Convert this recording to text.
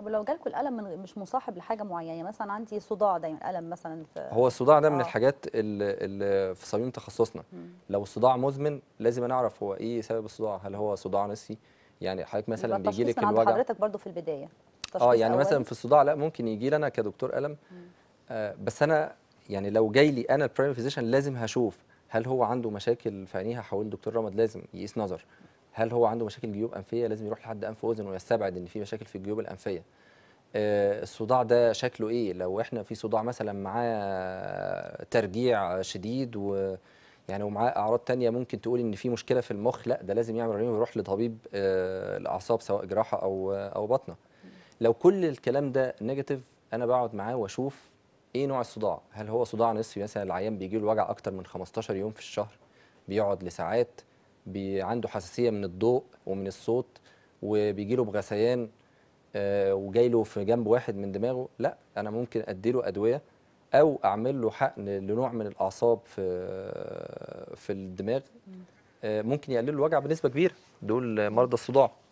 طب لو جالكوا الالم من مش مصاحب لحاجه معينه يعني مثلا عندي صداع دايما الم مثلا في هو الصداع ده آه. من الحاجات اللي في صميم تخصصنا م. لو الصداع مزمن لازم نعرف هو ايه سبب الصداع هل هو صداع نسي يعني حضرتك مثلا بيجي لك الوجع حضرتك برضو في البدايه اه يعني أول. مثلا في الصداع لا ممكن يجي لي انا كدكتور الم آه بس انا يعني لو جاي لي انا البرايم فيزيشن لازم هشوف هل هو عنده مشاكل في عينيها حول دكتور رمد لازم يقيس نظر هل هو عنده مشاكل جيوب انفيه لازم يروح لحد انف واذن ويستبعد ان في مشاكل في الجيوب الانفيه آه، الصداع ده شكله ايه لو احنا في صداع مثلا معاه ترجيع شديد و يعني ومعاه اعراض تانية ممكن تقول ان في مشكله في المخ لا ده لازم يعمل رنين ويروح لطبيب آه، الاعصاب سواء جراحه او او بطنه لو كل الكلام ده نيجاتيف انا بقعد معاه واشوف ايه نوع الصداع هل هو صداع نصفي مثلا العيان بيجي له وجع اكتر من 15 يوم في الشهر بيقعد لساعات عنده حساسيه من الضوء ومن الصوت وبيجي له بغثيان آه، وجاي له في جنب واحد من دماغه لا انا ممكن اديله ادويه او اعمل له حقن لنوع من الاعصاب في في الدماغ آه، ممكن يقلل الوجع بنسبه كبيره دول مرضى الصداع